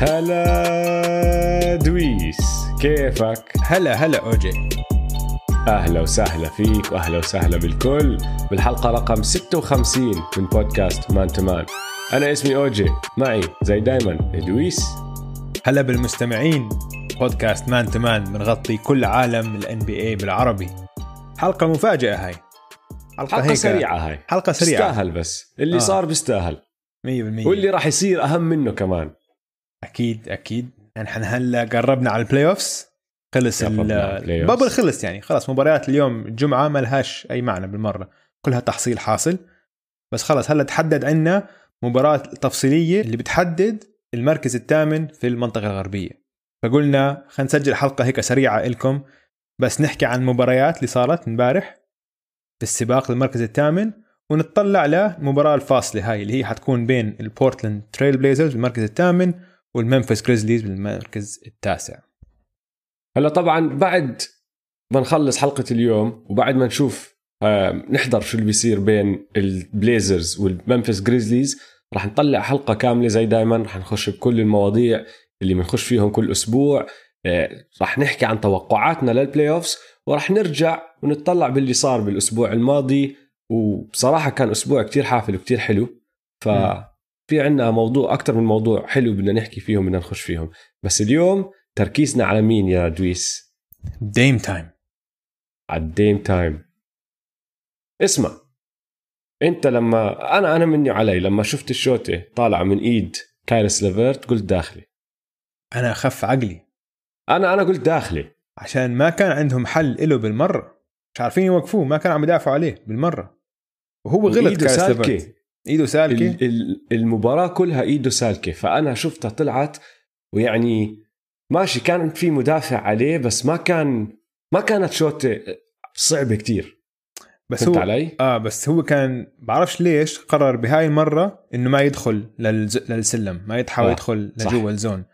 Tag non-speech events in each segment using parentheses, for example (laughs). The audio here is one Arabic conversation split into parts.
هلا دويس كيفك؟ هلا هلا اوجي اهلا وسهلا فيك واهلا وسهلا بالكل بالحلقه رقم 56 من بودكاست مان تمان انا اسمي اوجي معي زي دايما دويس هلا بالمستمعين بودكاست مان تمان بنغطي كل عالم الان بي اي بالعربي حلقه مفاجاه هاي حلقه, حلقة هيك سريعه هاي حلقه سريعه بيستاهل بس اللي آه. صار بيستاهل 100% واللي راح يصير اهم منه كمان اكيد اكيد نحن يعني هلا قربنا على البلاي اوفس خلص البابل خلص يعني خلاص مباريات اليوم الجمعه ما لهاش اي معنى بالمره كلها تحصيل حاصل بس خلص هلا تحدد عنا مباراه تفصيليه اللي بتحدد المركز الثامن في المنطقه الغربيه فقلنا خلينا نسجل حلقه هيك سريعه لكم بس نحكي عن المباريات اللي صارت امبارح في السباق للمركز الثامن ونتطلع للمباراة الفاصلة هاي اللي هي حتكون بين البورتلاند تريل بليزرز المركز الثامن والمنفس كريزليز بالمركز التاسع هلا طبعا بعد ما نخلص حلقة اليوم وبعد ما نشوف نحضر شو اللي بيصير بين البليزرز والمنفس جريزليز رح نطلع حلقة كاملة زي دايما رح نخش بكل المواضيع اللي بنخش فيهم كل أسبوع آه، رح نحكي عن توقعاتنا للبلاي أوفز ورح نرجع ونتطلع باللي صار بالأسبوع الماضي وبصراحة كان أسبوع كتير حافل وكتير حلو ف م. في عنا موضوع اكثر من موضوع حلو بدنا نحكي فيهم بدنا نخش فيهم بس اليوم تركيزنا على مين يا دويس ديم تايم على الديم تايم اسمع انت لما انا انا مني علي لما شفت الشوطه طالعه من ايد كايرس ليفرت قلت داخلي انا اخف عقلي انا انا قلت داخلي عشان ما كان عندهم حل له بالمره مش عارفين يوقفوه ما كان عم يدافعوا عليه بالمره وهو غلط كايرس ليفرت ايده سالكه المباراه كلها ايده سالكه فانا شفتها طلعت ويعني ماشي كان في مدافع عليه بس ما كان ما كانت شوطه صعبه كتير بس هو علي؟ اه بس هو كان بعرفش ليش قرر بهاي المره انه ما يدخل للز... للسلم ما يحاول آه. يدخل لجوا الزون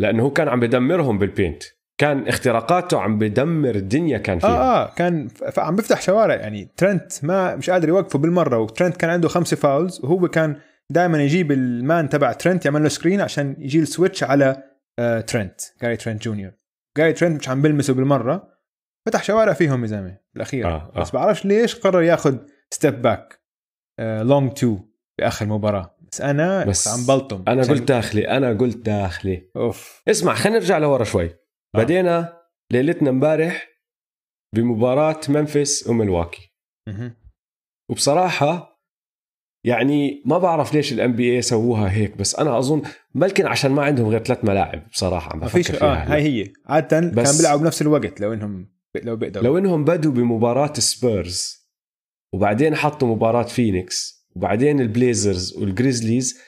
لانه هو كان عم بدمرهم بالبينت كان اختراقاته عم بدمر الدنيا كان فيها اه اه كان عم بفتح شوارع يعني ترنت ما مش قادر يوقفه بالمره وترنت كان عنده خمسه فاولز وهو كان دائما يجيب المان تبع ترنت يعمل له سكرين عشان يجي السويتش على آه ترنت جاري ترنت جونيور جاري ترنت مش عم بلمسه بالمره فتح شوارع فيهم يا زلمه بالاخير آه آه. بس بعرفش ليش قرر ياخذ ستيب باك لونج تو باخر مباراه بس انا بس عم بلطم انا قلت داخلي انا قلت داخلي اوف اسمع خلينا نرجع لورا شوي آه. بدينا ليلتنا امبارح بمباراة منفس وملواكي وبصراحة يعني ما بعرف ليش الام بي اي سووها هيك بس انا اظن ملكن عشان ما عندهم غير ثلاث ملاعب بصراحه عم بفكر فيها آه هاي هي عاده كان بيلعبوا بنفس الوقت لو انهم لو بيقدروا لو انهم بدوا بمباراه سبيرز وبعدين حطوا مباراه فينيكس وبعدين البليزرز والجريزليز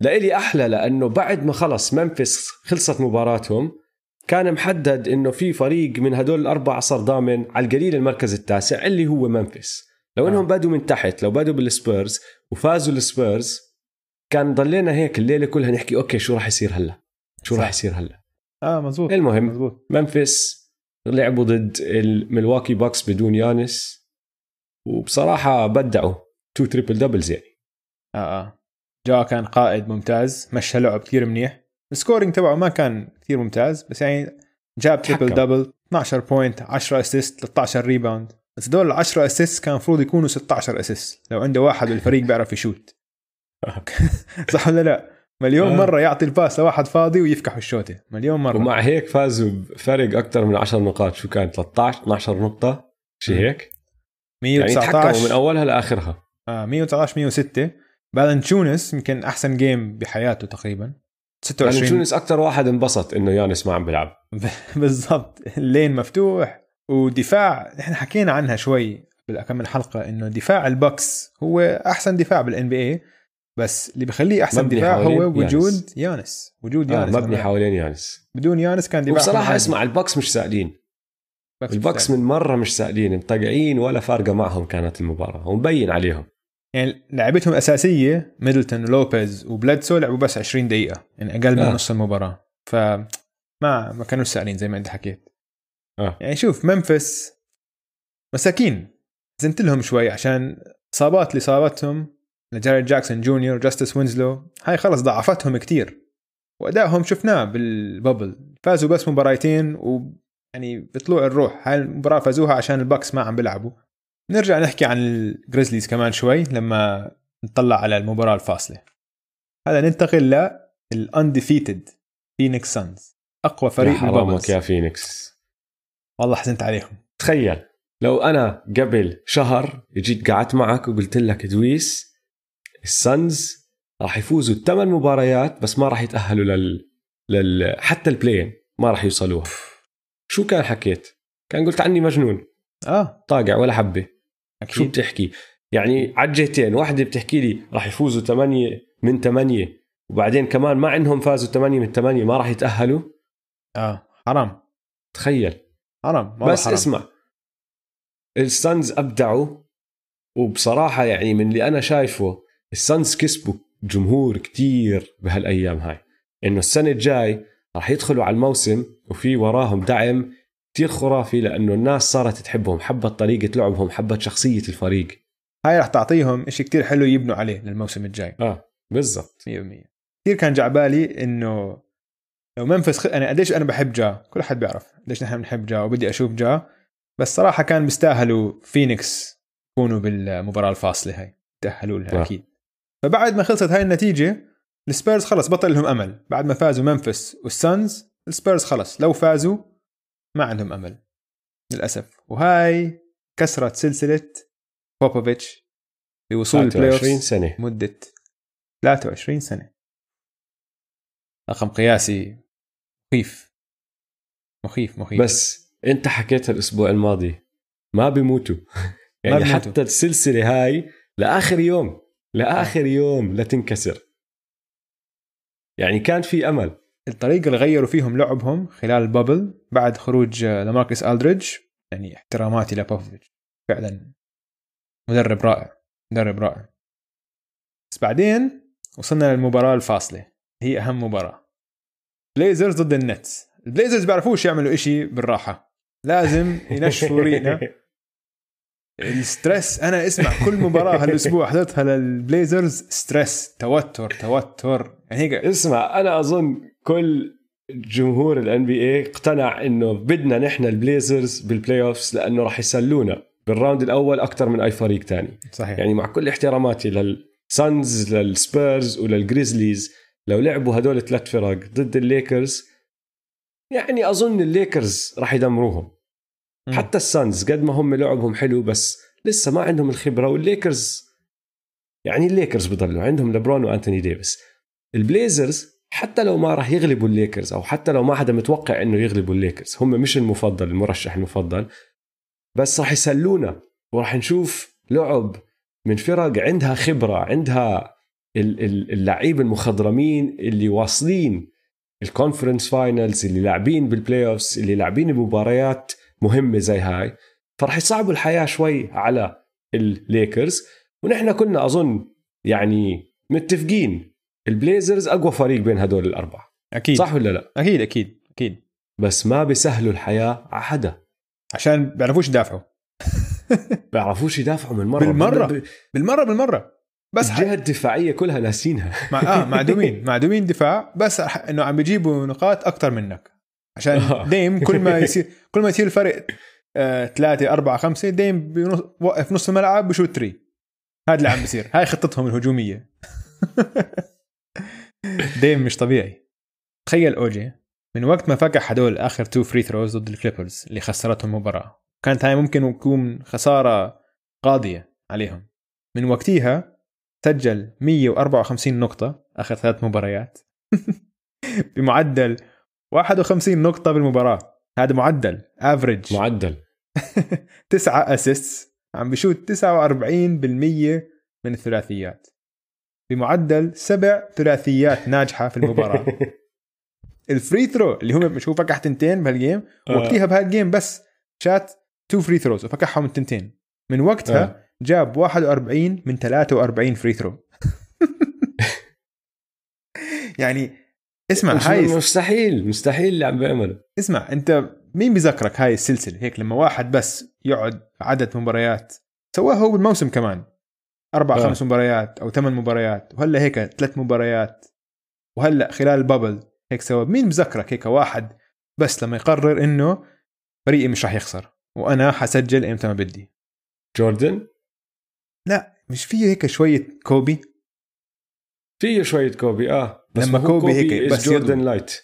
لإلي احلى لانه بعد ما خلص منفس خلصت مباراتهم كان محدد انه في فريق من هدول الاربعه صار ضامن على القليل المركز التاسع اللي هو منفس لو انهم آه. بدوا من تحت لو بدوا بالسبيرز وفازوا السبيرز كان ضلينا هيك الليله كلها نحكي اوكي شو راح يصير هلا شو راح يصير هلا اه مزبوط المهم مزبوط. منفس لعبوا ضد الملواكي باكس بدون يانس وبصراحه بدعوا تو تريبل دبلز يعني اه اه جا كان قائد ممتاز مشى لعب كثير منيح السكورينج تبعه ما كان كثير ممتاز بس يعني جاب تريبل دبل 12 بوينت 10 اسيست 13 ريباوند بس دول ال 10 اسيست كان المفروض يكونوا 16 اسيست لو عنده واحد بالفريق بيعرف يشوت (laughs) (laughs) صح ولا لا؟ مليون آه. مره يعطي الباس لواحد فاضي ويفكح الشوطه مليون مره ومع هيك فازوا بفرق اكثر من 10 نقاط شو كان 13 12 نقطه شيء هيك 119 يعني من اولها لاخرها اه 119 106 بالانشونس يمكن احسن جيم بحياته تقريبا 26 يعني تونس اكثر واحد انبسط انه يانس ما عم بيلعب (laughs) بالضبط اللين مفتوح ودفاع نحن حكينا عنها شوي بالكم من حلقه انه دفاع البكس هو احسن دفاع بالان بي اي بس اللي بخليه احسن دفاع هو وجود يانس, يانس. وجود يانس آه مبني حوالين يانس بدون يانس كان دفاع بصراحة اسمع البكس مش سائلين البكس من مره مش سائلين مطقعين ولا فارقه معهم كانت المباراه ومبين عليهم يعني لعبتهم الاساسيه ميدلتون ولوبيز وبلادسو لعبوا بس 20 دقيقه يعني اقل من آه. نص المباراه ف ما ما كانوا سائلين زي ما انت حكيت آه. يعني شوف منفس مساكين زنت لهم شوي عشان اصابات اللي صابتهم لجاريد جاكسون جونيور جاستس وينزلو هاي خلص ضعفتهم كتير وادائهم شفناه بالببل فازوا بس مباراتين و يعني بطلوع الروح هاي المباراه فازوها عشان البكس ما عم بيلعبوا نرجع نحكي عن الجريزليز كمان شوي لما نطلع على المباراة الفاصلة هلا ننتقل للانديفيتد فينيكس سانز اقوى فريق يا حرامك يا فينيكس والله حزنت عليهم تخيل لو انا قبل شهر جيت قعدت معك وقلت لك دويس السانز راح يفوزوا الثمان مباريات بس ما راح يتاهلوا لل, لل... حتى البلين ما راح يوصلوها شو كان حكيت؟ كان قلت عني مجنون اه طاقع ولا حبه أكيد. شو بتحكي يعني على الجهتين واحدة بتحكي لي راح يفوزوا 8 من 8 وبعدين كمان مع انهم فازوا 8 من 8 ما راح يتأهلوا اه حرام تخيل حرام بس حرام. اسمع السانز ابدعوا وبصراحة يعني من اللي انا شايفه السانز كسبوا جمهور كتير بهالايام هاي انه السنة الجاي راح يدخلوا على الموسم وفي وراهم دعم كثير خرافي لانه الناس صارت تحبهم حبت طريقه لعبهم حبت شخصيه الفريق هاي رح تعطيهم شيء كثير حلو يبنوا عليه للموسم الجاي اه بالضبط 100% كثير كان جعبالي انه لو منفس خ... انا يعني قديش انا بحب جا كل حد بيعرف قديش نحن بنحب جا وبدي اشوف جا بس صراحه كان بيستاهلوا فينيكس يكونوا بالمباراه الفاصله هاي تاهلوا لها آه. اكيد فبعد ما خلصت هاي النتيجه السبيرز خلص بطل لهم امل بعد ما فازوا منفس والسانز السبيرز خلص لو فازوا ما عندهم امل للاسف وهاي كسرت سلسله بوبوفيتش بوصول البلاي 23 سنه مده 23 سنه رقم قياسي مخيف مخيف مخيف بس انت حكيتها الاسبوع الماضي ما بيموتوا (laughs) يعني ما بيموتوا. حتى السلسله هاي لاخر يوم لاخر آه. يوم لتنكسر يعني كان في امل الطريقه اللي غيروا فيهم لعبهم خلال البابل بعد خروج آه، لماركس الدريدج يعني احتراماتي لبوفيتش فعلا مدرب رائع مدرب رائع بس بعدين وصلنا للمباراه الفاصله هي اهم مباراه بليزرز ضد النتس البليزرز بيعرفوش يعملوا إشي بالراحه لازم ينشفوا رينا الستريس انا اسمع كل مباراه هالاسبوع حضرتها للبليزرز ستريس توتر توتر يعني هيك اسمع انا اظن كل جمهور الان بي اي اقتنع انه بدنا نحن البليزرز بالبلاي اوفز لانه راح يسلونا بالراوند الاول اكثر من اي فريق ثاني صحيح يعني مع كل احتراماتي للسانز للسبيرز وللجريزليز لو لعبوا هدول الثلاث فرق ضد الليكرز يعني اظن الليكرز راح يدمروهم م. حتى السانز قد ما هم لعبهم حلو بس لسه ما عندهم الخبره والليكرز يعني الليكرز بضلوا عندهم لبرون وانتوني ديفيس البليزرز حتى لو ما راح يغلبوا الليكرز او حتى لو ما حدا متوقع انه يغلبوا الليكرز هم مش المفضل المرشح المفضل بس راح يسلونا وراح نشوف لعب من فرق عندها خبره عندها اللعيب المخضرمين اللي واصلين الكونفرنس فاينلز اللي لاعبين بالبلاي اوفز اللي لاعبين بمباريات مهمه زي هاي فراح يصعبوا الحياه شوي على الليكرز ونحن كنا اظن يعني متفقين البليزرز اقوى فريق بين هدول الاربعه اكيد صح ولا لا اكيد اكيد اكيد بس ما بيسهلوا الحياه على حدا عشان بيعرفوش يدافعوا (laughs) بيعرفوش يدافعوا من مره بالمره ب... بالمره بالمره بس الجهه الدفاعيه كلها ناسينها مع اه (laughs) معدومين معدومين دفاع بس انه عم بيجيبوا نقاط اكثر منك عشان آه. ديم كل ما (laughs) يصير كل ما يصير الفرق آه، ثلاثة أربعة خمسة ديم بوقف نص الملعب بشوت تري هذا اللي عم بيصير هاي خطتهم الهجومية ديم مش طبيعي تخيل اوجي من وقت ما فكح هدول اخر تو فري ثروز ضد الكليبرز اللي خسرتهم المباراه كانت هاي ممكن تكون خساره قاضيه عليهم من وقتها سجل 154 نقطه اخر ثلاث مباريات (laughs) بمعدل 51 نقطه بالمباراه هذا معدل افريج معدل 9 (laughs) اسيست عم بشوت 49% من الثلاثيات بمعدل سبع ثلاثيات ناجحه في المباراه (laughs) الفري ثرو اللي هم شو فكح تنتين بهالجيم آه. وقتها بهالجيم بس شات تو فري ثروز وفكحهم التنتين من وقتها آه. جاب 41 من 43 فري ثرو يعني اسمع هاي مستحيل مستحيل اللي عم بيعمله اسمع انت مين بذكرك هاي السلسله هيك لما واحد بس يقعد عدد مباريات سواها هو بالموسم كمان اربع آه. خمس مباريات او ثمان مباريات وهلا هيك ثلاث مباريات وهلا خلال البابل هيك سوا مين بذكرك هيك واحد بس لما يقرر انه فريقي مش راح يخسر وانا حسجل امتى ما بدي جوردن لا مش فيه هيك شويه كوبي فيه شويه كوبي اه بس لما كوبي, كوبي هيك بس جوردن لايت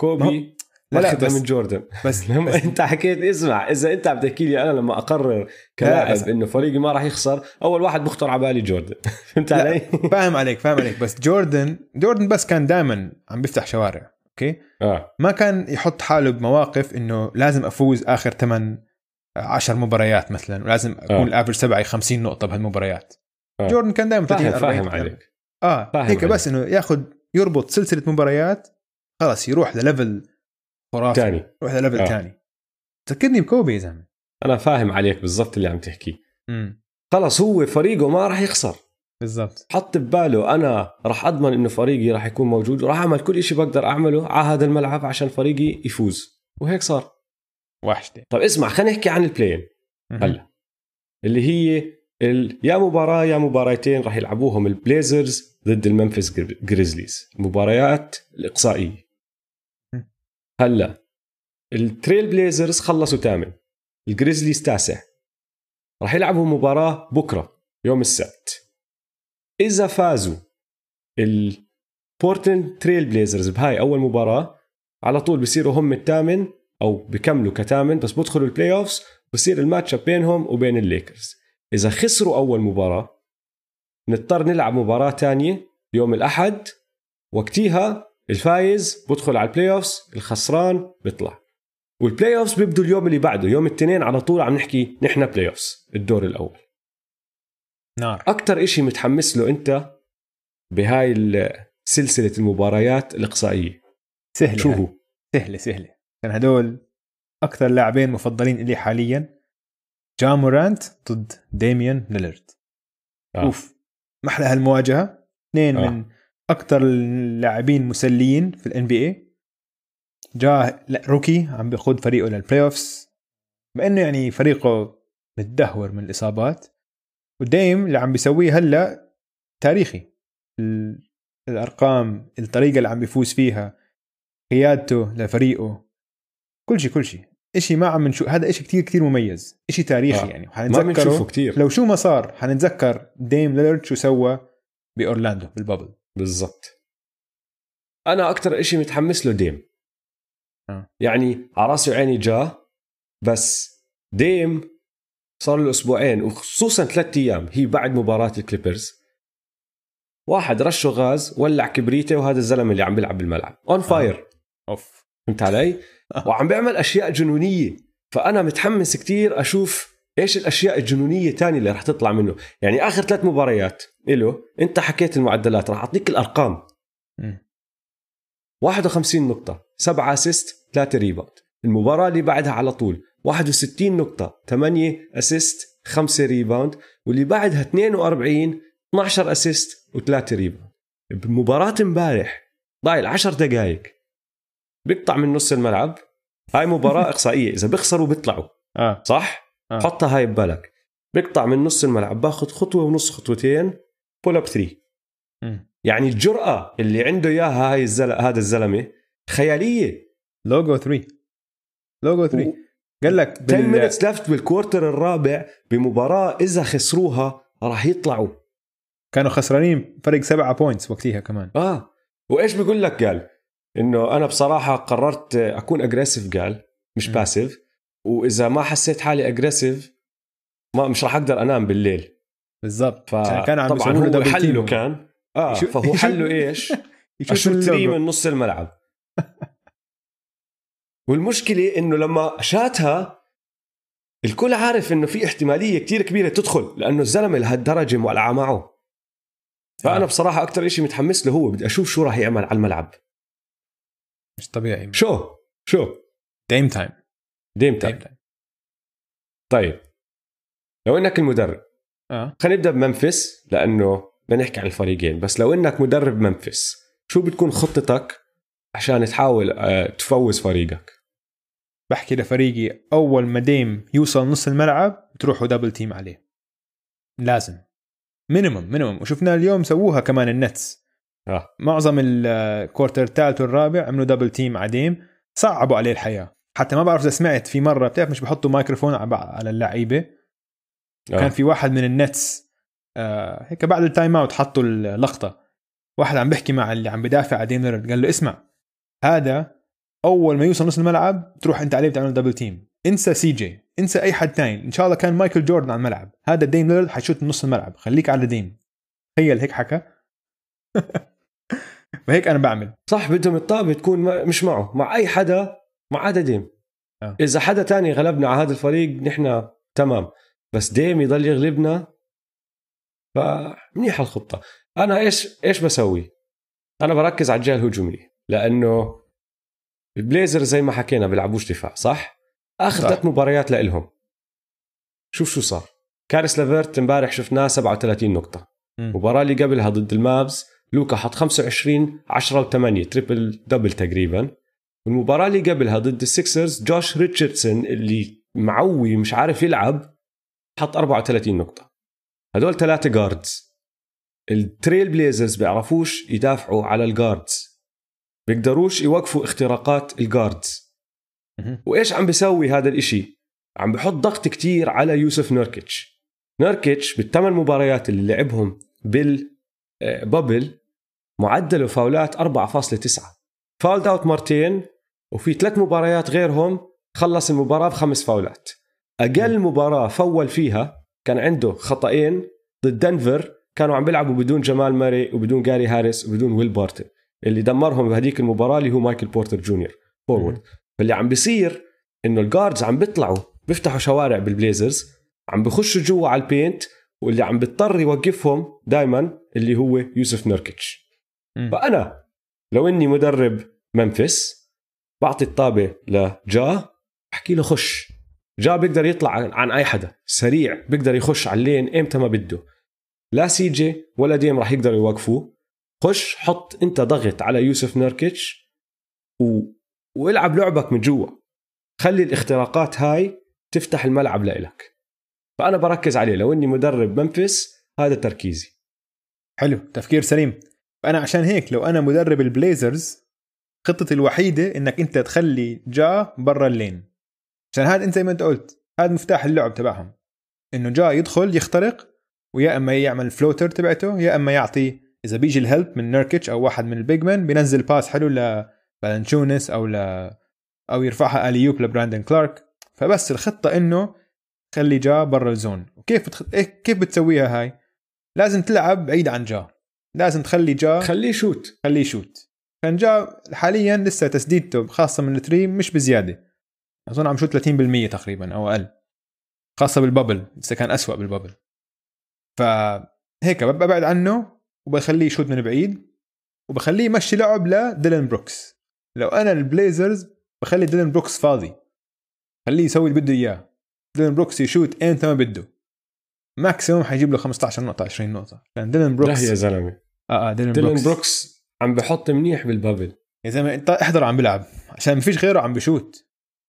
كوبي لا بس من جوردن بس (laughs) لما بس انت حكيت اسمع اذا انت عم تحكي لي انا لما اقرر كلاعب انه فريقي ما راح يخسر اول واحد بخطر على بالي جوردن (laughs) فهمت علي؟ (laughs) فاهم عليك فاهم عليك بس جوردن جوردن بس كان دائما عم بيفتح شوارع اوكي؟ آه. ما كان يحط حاله بمواقف انه لازم افوز اخر 8 10 آه، مباريات مثلا ولازم آه. اكون آه. الافرج تبعي 50 نقطه بهالمباريات آه. جوردن كان دائما 30 40 فاهم عليك اه فاهم هيك عليك. بس انه ياخذ يربط سلسله مباريات خلص يروح لليفل خرافي تاني روح ليفل ثاني تاني تذكرني بكوبي يا زلمه انا فاهم عليك بالضبط اللي عم تحكيه خلص هو فريقه ما راح يخسر بالضبط حط بباله انا راح اضمن انه فريقي راح يكون موجود وراح اعمل كل شيء بقدر اعمله على هذا الملعب عشان فريقي يفوز وهيك صار وحشتي طيب اسمع خلينا نحكي عن البلاين هلا اللي هي ال... يا مباراه يا مباراتين راح يلعبوهم البليزرز ضد المنفس جريزليز المباريات الاقصائيه هلا التريل بليزرز خلصوا ثامن الجريزليز تاسع رح يلعبوا مباراة بكرة يوم السبت إذا فازوا البورتن تريل بليزرز بهاي أول مباراة على طول بصيروا هم الثامن أو بكملوا كثامن بس بدخلوا البلاي أوفز بصير الماتش بينهم وبين الليكرز إذا خسروا أول مباراة نضطر نلعب مباراة تانية يوم الأحد وقتيها الفايز بدخل على البلاي اوفز الخسران بيطلع والبلاي اوفز بيبدوا اليوم اللي بعده يوم الاثنين على طول عم نحكي نحن بلاي اوفز الدور الاول نار اكثر شيء متحمس له انت بهاي سلسله المباريات الاقصائيه سهله شو هو سهله سهله كان هدول اكثر لاعبين مفضلين لي حاليا جامورانت ضد ديميان ليلرد آه. اوف محلى هالمواجهه اثنين آه. من اكثر اللاعبين مسليين في الان بي اي جاه روكي عم بيقود فريقه للبلاي اوفس مع انه يعني فريقه متدهور من الاصابات وديم اللي عم بيسويه هلا تاريخي الارقام الطريقه اللي عم بيفوز فيها قيادته لفريقه كل شيء كل شيء شيء ما عم نشوف هذا شيء كثير كثير مميز شيء تاريخي آه. يعني وحنتذكره كتير لو شو ما صار حنتذكر ديم ليلرد شو سوى باورلاندو بالبابل بالضبط انا اكثر شيء متحمس له ديم أه. يعني على راسي وعيني جا بس ديم صار له اسبوعين وخصوصا ثلاثة ايام هي بعد مباراه الكليبرز واحد رشه غاز ولع كبريته وهذا الزلمه اللي عم بيلعب بالملعب اون فاير أه. اوف فهمت علي؟ (laughs) آه. وعم بيعمل اشياء جنونيه فانا متحمس كتير اشوف ايش الاشياء الجنونيه تانية اللي راح تطلع منه يعني اخر ثلاث مباريات له انت حكيت المعدلات راح اعطيك الارقام 51 نقطه 7 اسيست 3 ريباوند المباراه اللي بعدها على طول 61 نقطه 8 اسيست 5 ريباوند واللي بعدها 42 12 اسيست و3 ريباوند بمباراه امبارح ضايل 10 دقائق بيقطع من نص الملعب هاي مباراه (laughs) اقصائيه اذا بيخسروا بيطلعوا آه. صح آه. حطها هاي ببالك بقطع من نص الملعب باخذ خطوه ونص خطوتين بول اب 3 يعني الجرأة اللي عنده اياها هاي الزل... هذا الزلمه خياليه لوجو 3 لوجو 3 قال لك 10 مينتس لفت بالكوارتر الرابع بمباراه اذا خسروها راح يطلعوا كانوا خسرانين فرق سبعة بوينتس وقتها كمان اه وايش بيقول لك قال انه انا بصراحه قررت اكون اجريسيف قال مش باسيف واذا ما حسيت حالي اجريسيف ما مش راح اقدر انام بالليل بالضبط ف... كان عم طبعا هو حله كان اه يشو... فهو حله ايش؟ (laughs) اشوت تري من نص الملعب والمشكله انه لما شاتها الكل عارف انه في احتماليه كتير كبيره تدخل لانه الزلمه لهالدرجه مولعه معه فانا آه. بصراحه اكثر شيء متحمس له هو بدي اشوف شو راح يعمل على الملعب مش طبيعي شو شو تايم تايم ديم تايم طيب لو انك المدرب آه. خلينا نبدا بمنفس لانه بدنا نحكي عن الفريقين بس لو انك مدرب منفس شو بتكون خطتك عشان تحاول آه، تفوز فريقك بحكي لفريقي اول ما ديم يوصل نص الملعب بتروحوا دبل تيم عليه لازم مينيمم مينيمم وشفنا اليوم سووها كمان النتس آه. معظم الكورتر الثالث والرابع عملوا دبل تيم على ديم صعبوا عليه الحياه حتى ما بعرف اذا سمعت في مره بتعرف مش بحطوا مايكروفون على اللعيبه آه. كان في واحد من النتس آه هيك بعد التايم اوت حطوا اللقطه واحد عم بيحكي مع اللي عم بدافع على ديمر قال له اسمع هذا اول ما يوصل نص الملعب تروح انت عليه بتعمل دبل تيم انسى سي جي انسى اي حد تاني ان شاء الله كان مايكل جوردن على الملعب هذا ديم ليرد حيشوت نص الملعب خليك على ديم تخيل هيك حكى (laughs) فهيك انا بعمل صح بدهم الطاقه تكون مش معه مع اي حدا ديم آه. اذا حدا تاني غلبنا على هذا الفريق نحن تمام بس ديم يضل يغلبنا فمنيح الخطه انا ايش ايش بسوي انا بركز على الجهه الهجوميه لانه البليزر زي ما حكينا بيلعبوش دفاع صح اخر ثلاث مباريات لإلهم شوف شو صار كارس لافيرت امبارح شفناه 37 نقطه المباراه اللي قبلها ضد المابز لوكا حط 25 10 و8 تريبل دبل تقريبا المباراه اللي قبلها ضد السكسرز جوش ريتشاردسون اللي معوي مش عارف يلعب حط 34 نقطه هدول ثلاثه جاردز التريل بليزرز بيعرفوش يدافعوا على الجاردز بيقدروش يوقفوا اختراقات الجاردز وايش عم بيسوي هذا الاشي عم بحط ضغط كتير على يوسف نوركيتش نوركيتش بالثمان مباريات اللي لعبهم بالبابل آه، معدله فاولات 4.9 فاولد اوت مرتين وفي ثلاث مباريات غيرهم خلص المباراه بخمس فاولات اقل مباراه فول فيها كان عنده خطأين ضد دنفر كانوا عم بيلعبوا بدون جمال ماري وبدون جاري هاريس وبدون ويل بارتن اللي دمرهم بهديك المباراه اللي هو مايكل بورتر جونيور فورورد فاللي عم بيصير انه الجاردز عم بيطلعوا بيفتحوا شوارع بالبليزرز عم بخشوا جوا على البينت واللي عم بيضطر يوقفهم دائما اللي هو يوسف نركتش فانا لو اني مدرب ممفيس بعطي الطابه لجا بحكي له خش جا بيقدر يطلع عن اي حدا سريع بيقدر يخش على اللين امتى ما بده لا سيجي ولا ديم راح يقدروا يوقفوه خش حط انت ضغط على يوسف نيركيتش و... والعب لعبك من جوا خلي الاختراقات هاي تفتح الملعب لإلك فأنا بركز عليه لو إني مدرب منفس هذا تركيزي حلو تفكير سليم فأنا عشان هيك لو أنا مدرب البليزرز خطتي الوحيده انك انت تخلي جا برا اللين عشان هذا انت زي ما انت قلت هذا مفتاح اللعب تبعهم انه جا يدخل يخترق ويا اما يعمل فلوتر تبعته يا اما يعطي اذا بيجي الهلب من نيركيتش او واحد من البيج مان بينزل باس حلو لبالانشونس او ل او يرفعها اليوب لبراندن كلارك فبس الخطه انه خلي جا برا الزون وكيف بتخ... إيه، كيف بتسويها هاي لازم تلعب بعيد عن جا لازم تخلي جا خليه يشوت خليه يشوت كان جاء حاليا لسه تسديدته خاصه من الثري مش بزياده اظن عم شوت 30% تقريبا او اقل خاصه بالبابل لسه كان أسوأ بالبابل فهيك ببعد عنه وبخليه يشوت من بعيد وبخليه يمشي لعب لديلن بروكس لو انا البليزرز بخلي ديلن بروكس فاضي خليه يسوي اللي بده اياه ديلن بروكس يشوت ايمتى ما بده ماكسيموم حيجيب له 15 نقطه 20 نقطه لان ديلن بروكس لا يا زلمه اه اه ديلن, ديلن بروكس, بروكس عم بحط منيح بالبابل يا زلمه انت احضر عم بلعب عشان ما فيش غيره عم بشوت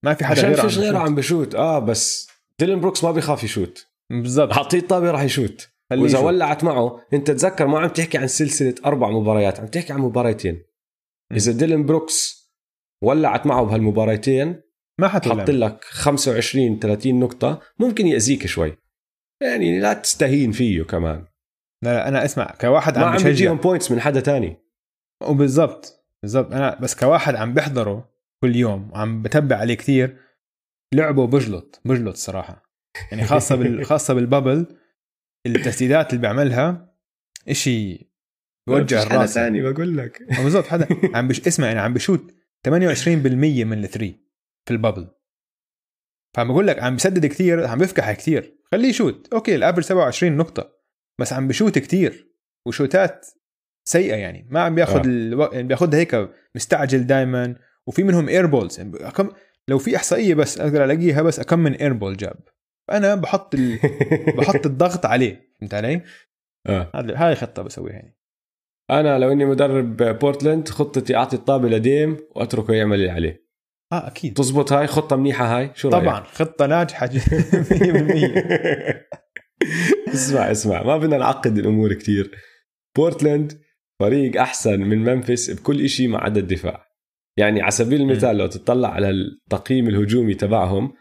ما في حدا عشان غيره ما فيش غيره عم بشوت اه بس ديلن بروكس ما بيخاف يشوت بالضبط حطيه الطابه راح يشوت واذا ولعت معه انت تذكر ما عم تحكي عن سلسله اربع مباريات عم تحكي عن مباراتين اذا ديلن بروكس ولعت معه بهالمباراتين ما حط لك 25 30 نقطه ممكن ياذيك شوي يعني لا تستهين فيه كمان لا لا انا اسمع كواحد عم, عم بشجع ما عم بيجيهم بوينتس من حدا تاني وبالضبط بالضبط انا بس كواحد عم بحضره كل يوم وعم بتبع عليه كثير لعبه بجلط بجلط صراحه يعني خاصه بال... (laughs) خاصه بالبابل التسديدات اللي بيعملها إشي بوجع الراس حدا ثاني بقول لك آه، بالضبط حدا عم بش... اسمع انا يعني عم بشوت 28% من الثري في البابل فعم بقول لك عم بسدد كثير عم بفكح كثير خليه يشوت اوكي الافرج 27 نقطه بس عم بشوت كثير وشوتات سيئه يعني ما عم بياخذ آه. الو... يعني بياخذها هيك مستعجل دائما وفي منهم اير بولز يعني أكم... لو في احصائيه بس اقدر الاقيها بس اكم من اير بول جاب فانا بحط ال... (laughs) بحط الضغط عليه فهمت علي؟ اه هذه هاي خطه بسويها يعني انا لو اني مدرب بورتلاند خطتي اعطي الطابه لديم واتركه يعمل اللي عليه اه اكيد تزبط هاي خطه منيحه هاي شو طبعا رأيك؟ خطه ناجحه 100% (laughs) اسمع اسمع ما بدنا نعقد الامور كثير بورتلاند فريق احسن من منفس بكل شيء ما عدا الدفاع يعني على سبيل المثال لو تطلع على التقييم الهجومي تبعهم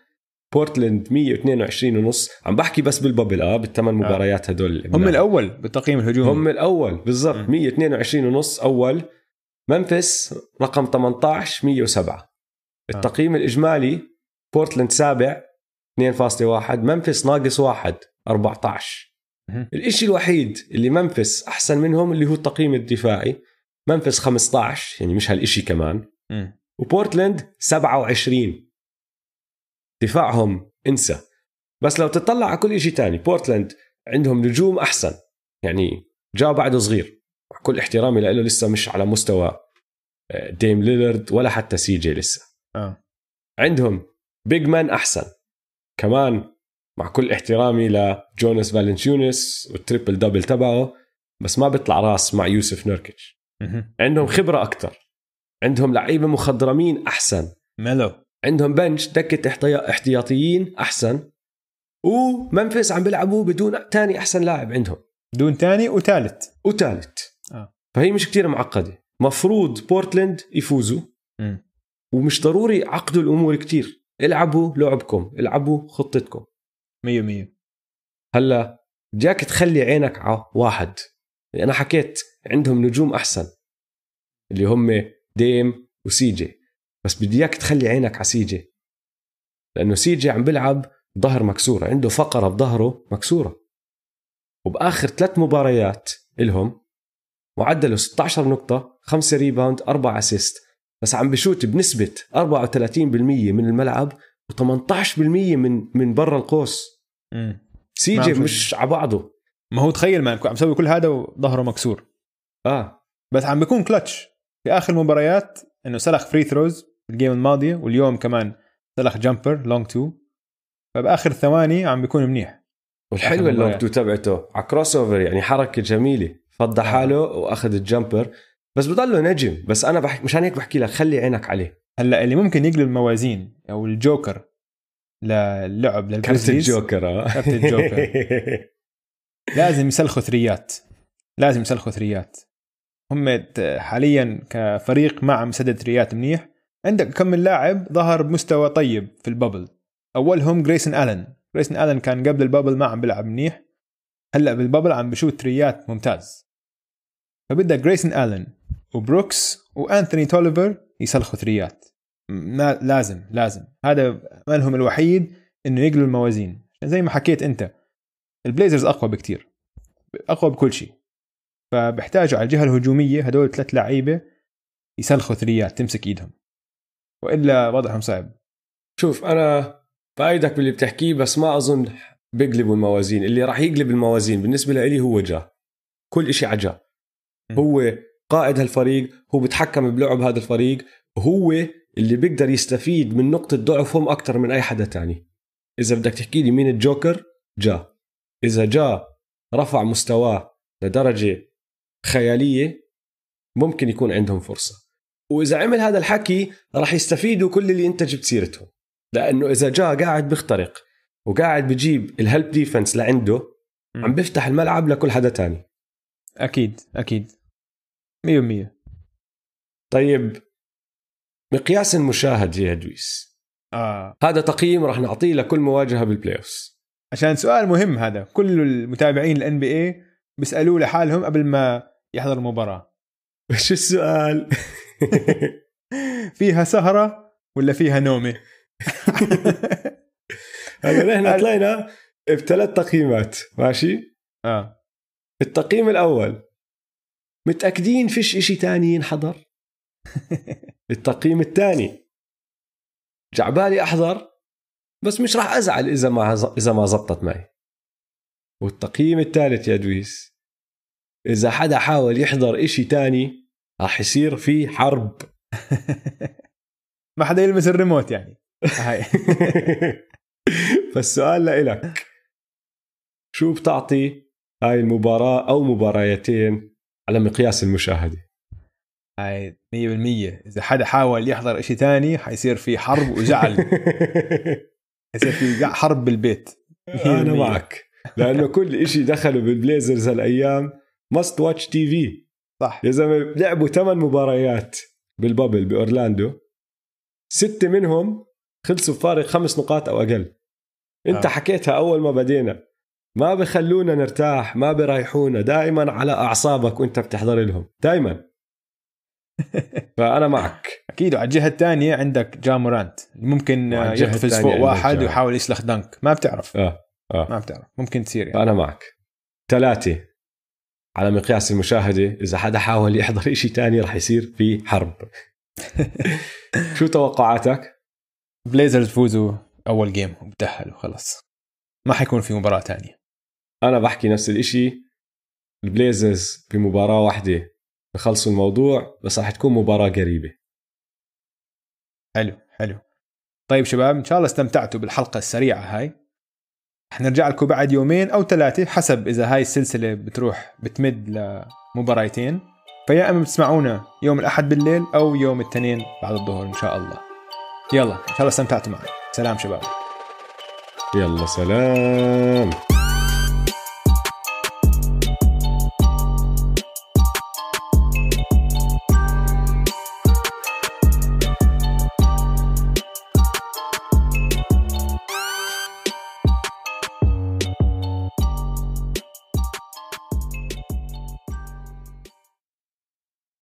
بورتلاند 122 ونص عم بحكي بس بالبابل اه بالثمان آه. مباريات هدول هم الاول بالتقييم الهجومي هم الاول بالضبط 122 ونص اول منفس رقم 18 107 آه. التقييم الاجمالي بورتلاند سابع 2.1 منفس ناقص واحد 14 الإشي الوحيد اللي منفس أحسن منهم اللي هو التقييم الدفاعي منفس 15 يعني مش هالإشي كمان وبورتلاند 27 دفاعهم انسى بس لو تطلع على كل شيء تاني بورتلاند عندهم نجوم أحسن يعني جا بعده صغير مع كل احترامي له لسه مش على مستوى آه، ديم ليلرد ولا حتى سي جي لسه آه. عندهم بيج مان أحسن كمان مع كل احترامي لجونس فالنتيونس والتريبل دبل تبعه بس ما بيطلع راس مع يوسف نوركيتش عندهم خبره اكثر عندهم لعيبه مخضرمين احسن ملو عندهم بنش دكه احتياطيين احسن ومنفس عم بيلعبوا بدون تاني احسن لاعب عندهم بدون تاني وثالث وثالث آه. فهي مش كتير معقده مفروض بورتلاند يفوزوا م. ومش ضروري عقدوا الامور كتير العبوا لعبكم العبوا خطتكم مية مية هلا جاك تخلي عينك على واحد اللي يعني انا حكيت عندهم نجوم احسن اللي هم ديم وسيجي بس بدي اياك تخلي عينك على سيجي لانه سيجي عم بيلعب ظهر مكسور عنده فقره بظهره مكسوره وباخر ثلاث مباريات الهم معدله 16 نقطه 5 ريباوند 4 اسيست بس عم بشوت بنسبه 34% من الملعب و18% من من برا القوس سي جي مش على بعضه ما هو تخيل مان عم يسوي كل هذا وظهره مكسور اه بس عم بيكون كلتش في اخر مباريات انه سلخ فري ثروز الجيم الماضيه واليوم كمان سلخ جامبر لونج تو فباخر ثواني عم بيكون منيح والحلوه اللونج تو تبعته على كروس اوفر يعني حركه جميله فضى آه. حاله واخذ الجامبر بس بضله نجم بس انا بحكي مشان هيك بحكي لك خلي عينك عليه هلا اللي ممكن يقلب الموازين او الجوكر للعب للجريزليز الجوكر كابتن الجوكر آه. (laughs) لازم يسلخوا ثريات لازم يسلخوا ثريات هم حاليا كفريق ما عم يسدد ثريات منيح عندك كم من لاعب ظهر بمستوى طيب في الببل اولهم جريسن الن جريسن الن كان قبل الببل ما عم بيلعب منيح هلا بالببل عم بشوت ثريات ممتاز فبدك جريسن الن وبروكس وانثوني توليفر يسلخوا ثريات ما لازم لازم هذا ملهم الوحيد انه يقلوا الموازين يعني زي ما حكيت انت البليزرز اقوى بكتير اقوى بكل شيء فبحتاجوا على الجهه الهجوميه هدول ثلاث لعيبه يسلخوا ثريات تمسك ايدهم والا وضعهم صعب شوف انا بايدك باللي بتحكيه بس ما اظن بيقلبوا الموازين اللي راح يقلب الموازين بالنسبه لي هو جا كل شيء عجا هو قائد هالفريق هو بتحكم بلعب هذا الفريق هو اللي بيقدر يستفيد من نقطة ضعفهم أكثر من أي حدا تاني إذا بدك تحكي لي مين الجوكر جا إذا جا رفع مستواه لدرجة خيالية ممكن يكون عندهم فرصة وإذا عمل هذا الحكي راح يستفيدوا كل اللي أنت جبت سيرتهم لأنه إذا جا قاعد بيخترق وقاعد بجيب الهلب ديفنس لعنده عم بيفتح الملعب لكل حدا تاني أكيد أكيد 100% طيب مقياس المشاهد يا دويس آه. هذا تقييم راح نعطيه لكل مواجهه بالبلاي اوف عشان سؤال مهم هذا كل المتابعين الان بي اي بيسالوه لحالهم قبل ما يحضر المباراه (laughs) شو السؤال (laughs) فيها سهره ولا فيها نومه (laughs) هلا نحن طلعنا بثلاث تقييمات ماشي اه التقييم الاول متاكدين فيش إشي تاني ينحضر التقييم الثاني جعبالي احضر بس مش راح ازعل اذا ما اذا ما زبطت معي والتقييم الثالث يا دويس اذا حدا حاول يحضر إشي تاني راح يصير في حرب (laughs) ما حدا يلمس الريموت يعني هاي (laughs) فالسؤال لإلك شو بتعطي هاي المباراة أو مباراتين على مقياس المشاهدة هاي 100% اذا حدا حاول يحضر شيء ثاني حيصير في حرب وزعل (laughs) حيصير في حرب بالبيت انا معك لانه كل شيء دخلوا بالبليزرز هالايام ماست واتش تي في صح يا زلمه لعبوا ثمان مباريات بالبابل باورلاندو سته منهم خلصوا بفارق خمس نقاط او اقل انت آه. حكيتها اول ما بدينا ما بخلونا نرتاح ما بريحونا دائما على اعصابك وانت بتحضر لهم دائما فانا معك اكيد وعلى الجهه الثانيه عندك جامورانت ممكن يقفز فوق واحد ويحاول يسلخ دنك ما بتعرف اه اه ما بتعرف ممكن تصير يعني. انا معك ثلاثه على مقياس المشاهده اذا حدا حاول يحضر شيء ثاني رح يصير في حرب (laughs) شو توقعاتك؟ بليزرز فوزوا اول جيم وبتأهلوا خلص ما حيكون في مباراه ثانيه انا بحكي نفس الشيء البليزرز في مباراه واحده بخلصوا الموضوع بس راح تكون مباراه قريبه حلو حلو طيب شباب ان شاء الله استمتعتوا بالحلقه السريعه هاي رح نرجع لكم بعد يومين او ثلاثه حسب اذا هاي السلسله بتروح بتمد لمباريتين فيا اما بتسمعونا يوم الاحد بالليل او يوم الاثنين بعد الظهر ان شاء الله يلا ان شاء الله استمتعتوا معنا سلام شباب يلا سلام